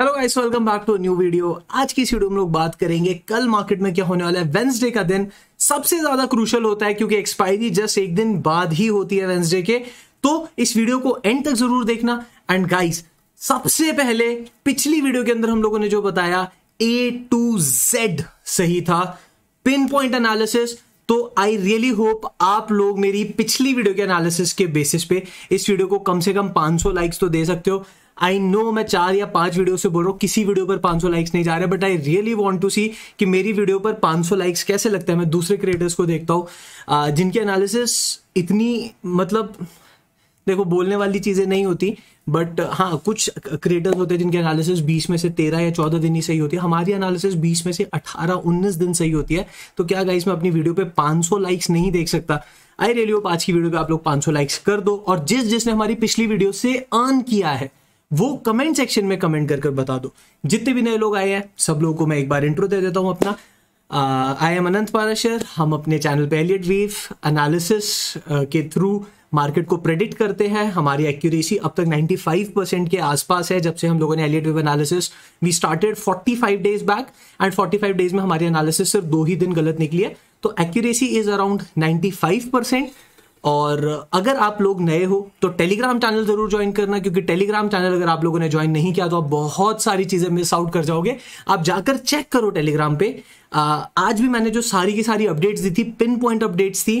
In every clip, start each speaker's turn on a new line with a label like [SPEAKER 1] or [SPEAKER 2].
[SPEAKER 1] hello guys welcome back to new video आज की इस वीडियो में लोग बात करेंगे कल मार्केट में क्या होने वाला है वेंसडे का दिन सबसे ज्यादा क्रूशल होता है क्योंकि एक्सपायरी जस्ट एक दिन बाद ही होती है वेंसडे के तो इस वीडियो को एंड तक जरूर देखना एंड गाइस सबसे पहले पिछली वीडियो के अंदर हम लोगों ने जो बताया ए टू जेड सही था पिन पॉइंट एनालिसिस तो आई रियली होप आप लोग मेरी पिछली वीडियो के एनालिसिस के बेसिस पे इस वीडियो को कम से कम 500 लाइक्स तो दे सकते हो आई नो मैं चार या पांच वीडियो से बोल रहा हूँ किसी वीडियो पर 500 लाइक्स नहीं जा रहे but I really want to see कि मेरी वीडियो पर 500 लाइक्स कैसे लगता है मैं दूसरे क्रिएटर्स को देखता हूँ जिनकी एनालिसिस इतनी मतलब देखो बोलने वाली चीज़ें नहीं होती बट हाँ कुछ क्रिएटर्स होते हैं जिनके एनालिसिस 20 में से 13 या 14 दिन ही सही होती है हमारी एनालिसिस 20 में से 18 19 दिन सही होती है तो क्या गाइस मैं अपनी वीडियो पे 500 लाइक्स नहीं देख सकता आई रेलियो आज की वीडियो पे आप लोग 500 लाइक्स कर दो और जिस जिसने हमारी पिछली वीडियो से अर्न किया है वो कमेंट सेक्शन में कमेंट कर कर बता दो जितने भी नए लोग आए हैं सब लोगों को मैं एक बार इंट्रो दे देता हूँ अपना आई एम अनंत पाराशर हम अपने चैनल पे एलियट वीव एनालिसिस के थ्रू मार्केट को प्रेडिक्ट करते हैं हमारी एक्यूरेसी अब तक 95 परसेंट के आसपास है जब से हम लोगों ने Elliott wave analysis we started 45 days back and 45 days में हमारी एनालिसिस सिर्फ दो ही दिन गलत निकली है तो एक्यूरेसी इज अराउंड 95 परसेंट और अगर आप लोग नए हो तो टेलीग्राम चैनल जरूर ज्वाइन करना क्योंकि टेलीग्राम चैनल अगर आप लोगों ने ज्वाइन नहीं किया तो आप बहुत सारी चीजें मिस आउट कर जाओगे आप जाकर चेक करो टेलीग्राम पे आ, आज भी मैंने जो सारी की सारी अपडेट्स दी थी पिन पॉइंट अपडेट्स थी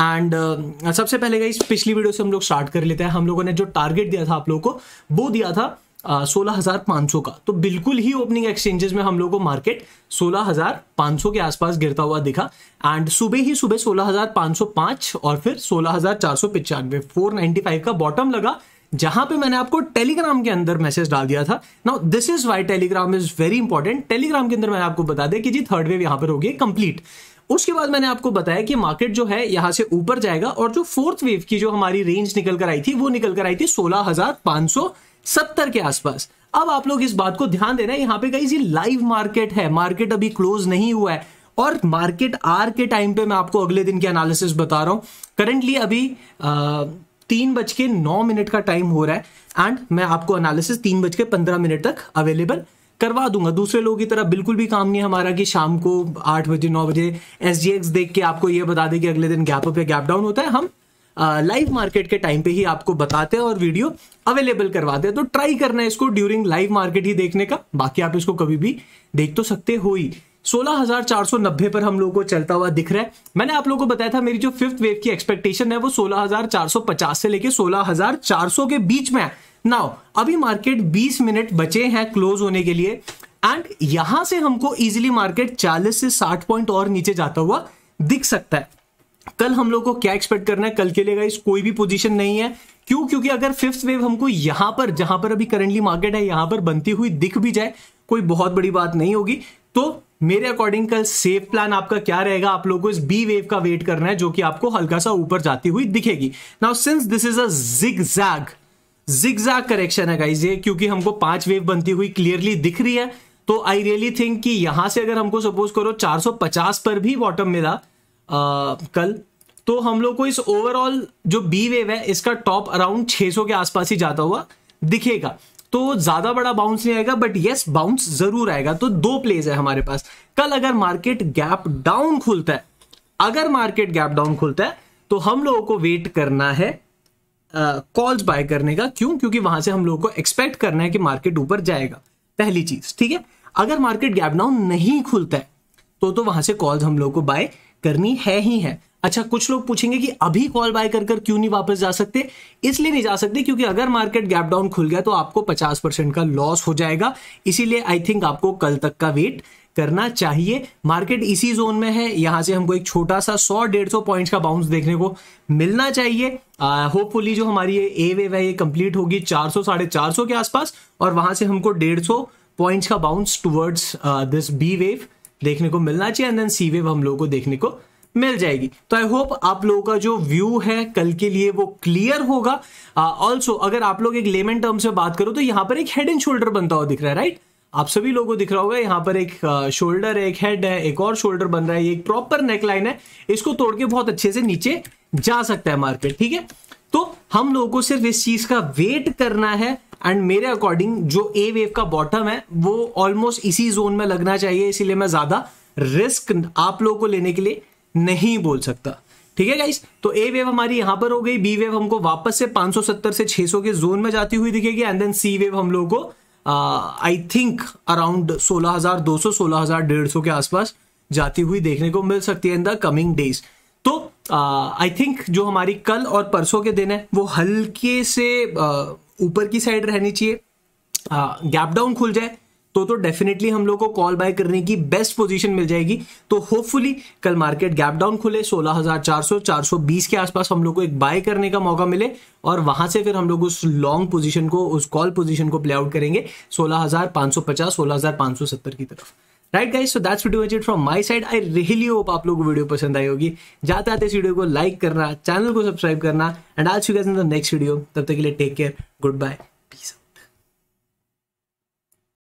[SPEAKER 1] एंड uh, सबसे पहले गई पिछली वीडियो से हम लोग स्टार्ट कर लेते हैं हम लोगों ने जो टारगेट दिया था आप लोगों को वो दिया था सोलह हजार पांच सौ का तो बिल्कुल ही ओपनिंग एक्सचेंजेस में हम लोग को मार्केट सोलह हजार पांच सौ के आसपास गिरता हुआ दिखा एंड सुबह ही सुबह सोलह हजार पांच सौ पांच और फिर सोलह हजार चार सौ पिचानवे फोर फाइव का बॉटम लगा जहां पे मैंने आपको टेलीग्राम के अंदर मैसेज डाल दिया था now this is why Telegram is very important Telegram के अंदर मैंने आपको बता दिया कि जी थर्ड वेव यहां पर होगी कंप्लीट उसके बाद मैंने आपको बताया कि मार्केट जो है यहां से ऊपर जाएगा और जो फोर्थ वेव की जो हमारी रेंज निकल कर आई थी वो निकल कर आई थी सोलह हजार पांच सौ सत्तर के आसपास अब आप लोग इस बात को ध्यान दे रहे हैं यहां पे कहीं ये लाइव मार्केट है मार्केट अभी क्लोज नहीं हुआ है और मार्केट आर के टाइम पे मैं आपको अगले दिन के एनालिसिस बता रहा हूं करंटली अभी आ, तीन बज के नौ मिनट का टाइम हो रहा है एंड मैं आपको एनालिसिस तीन बज के पंद्रह मिनट तक अवेलेबल करवा दूंगा दूसरे लोगों की तरह बिल्कुल भी काम नहीं है हमारा कि शाम को आठ बजे नौ बजे एस देख के आपको यह बता दें कि अगले दिन गैप अप या गैप डाउन होता है हम लाइव मार्केट के टाइम पे ही आपको बताते हैं और वीडियो अवेलेबल करवाते हैं तो ट्राई करना है इसको ड्यूरिंग लाइव मार्केट ही देखने का बाकी आप इसको कभी भी देख तो सकते हो ही सोलह पर हम लोगों को चलता हुआ दिख रहा है मैंने आप लोगों को बताया था मेरी जो फिफ्थ वेव की एक्सपेक्टेशन है वो सोलह से लेके सोलह के बीच में है नाउ अभी मार्केट 20 मिनट बचे हैं क्लोज होने के लिए एंड यहां से हमको इजीली मार्केट 40 से 60 पॉइंट और नीचे जाता हुआ दिख सकता है कल हम लोग को क्या एक्सपेक्ट करना है कल के लिए गाइस कोई भी पोजीशन नहीं है क्यों क्योंकि अगर फिफ्थ वेव हमको यहां पर जहां पर अभी करंटली मार्केट है यहां पर बनती हुई दिख भी जाए कोई बहुत बड़ी बात नहीं होगी तो मेरे अकॉर्डिंग कल सेफ प्लान आपका क्या रहेगा आप लोगों को इस बी वेव का वेट करना है जो कि आपको हल्का सा ऊपर जाती हुई दिखेगी नाउ सिंस दिस इज अग जैग जिग जैग करेक्शन है गाइज ये क्योंकि हमको पांच वेव बनती हुई क्लियरली दिख रही है तो आई रियली थिंक कि यहां से अगर हमको सपोज करो 450 पर भी बॉटम मिला कल तो हम लोग को इस ओवरऑल जो बी वेव है इसका टॉप अराउंड 600 के आसपास ही जाता हुआ दिखेगा तो ज्यादा बड़ा बाउंस नहीं आएगा बट यस बाउंस जरूर आएगा तो दो प्लेज है हमारे पास कल अगर मार्केट गैप डाउन खुलता है अगर मार्केट गैप डाउन खुलता है तो हम लोगों को वेट करना है कॉल्स uh, बाय करने का क्यों क्योंकि वहां से हम लोगों को एक्सपेक्ट करना है कि मार्केट ऊपर जाएगा पहली चीज ठीक है अगर मार्केट गैप डाउन नहीं खुलता है तो तो वहां से कॉल्स हम लोग को बाय करनी है ही है अच्छा कुछ लोग पूछेंगे कि अभी कॉल बाय कर कर क्यों नहीं वापस जा सकते इसलिए नहीं जा सकते क्योंकि अगर मार्केट गैप डाउन खुल गया तो आपको 50 परसेंट का लॉस हो जाएगा इसीलिए आई थिंक आपको कल तक का वेट करना चाहिए मार्केट इसी जोन में है यहां से हमको एक छोटा सा सौ डेढ़ सौ पॉइंट का बाउंस देखने को मिलना चाहिए होपफुली जो हमारी ये ए वेव है ये कंप्लीट होगी चार सौ साढ़े चार सौ के आसपास और वहां से हमको डेढ़ सौ पॉइंट का bounce towards this B wave देखने को मिलना चाहिए एंड देन सी वेव हम लोगों को देखने को मिल जाएगी तो आई होप आप लोगों का जो व्यू है कल के लिए वो क्लियर होगा ऑल्सो uh, अगर आप लोग एक लेमन टर्म से बात करो तो यहाँ पर एक हेड एंड शोल्डर बनता हुआ दिख रहा है राइट आप सभी लोगों को दिख रहा होगा यहाँ पर एक शोल्डर uh, है एक हेड है एक और शोल्डर बन रहा है ये एक प्रॉपर नेकलाइन है इसको तोड़ के बहुत अच्छे से नीचे जा सकता है मार्केट ठीक है तो हम लोगों को सिर्फ इस चीज का वेट करना है एंड मेरे अकॉर्डिंग जो ए वेव का बॉटम है वो ऑलमोस्ट इसी जोन में लगना चाहिए इसीलिए मैं ज़्यादा रिस्क आप लोगों को लेने के लिए नहीं बोल सकता ठीक है गाइस तो ए वेव हमारी यहाँ पर हो गई बी वेव हमको वापस से 570 से 600 के जोन में जाती हुई दिखेगी एंड देन सी वेव हम लोगों को आई थिंक अराउंड 16,200 16,150 के आसपास जाती हुई देखने को मिल सकती है इन द कमिंग डेज तो आई थिंक जो हमारी कल और परसों के दिन है वो हल्के से ऊपर की साइड रहनी चाहिए गैप डाउन खुल जाए तो तो डेफिनेटली हम लोग को कॉल बाय करने की बेस्ट पोजीशन मिल जाएगी तो होपफुली कल मार्केट गैप डाउन खुले 16,400 420 के आसपास हम लोग को एक बाय करने का मौका मिले और वहां से फिर हम लोग उस लॉन्ग पोजीशन को उस कॉल पोजीशन को प्ले आउट करेंगे 16,550 16,570 की तरफ right guys so that's video it from my side I really hope आप लोगों को वीडियो पसंद आई होगी जाते आते इस वीडियो को लाइक करना चैनल को सब्सक्राइब करना एंड आज you guys in the next video तब तक के लिए टेक केयर गुड बाय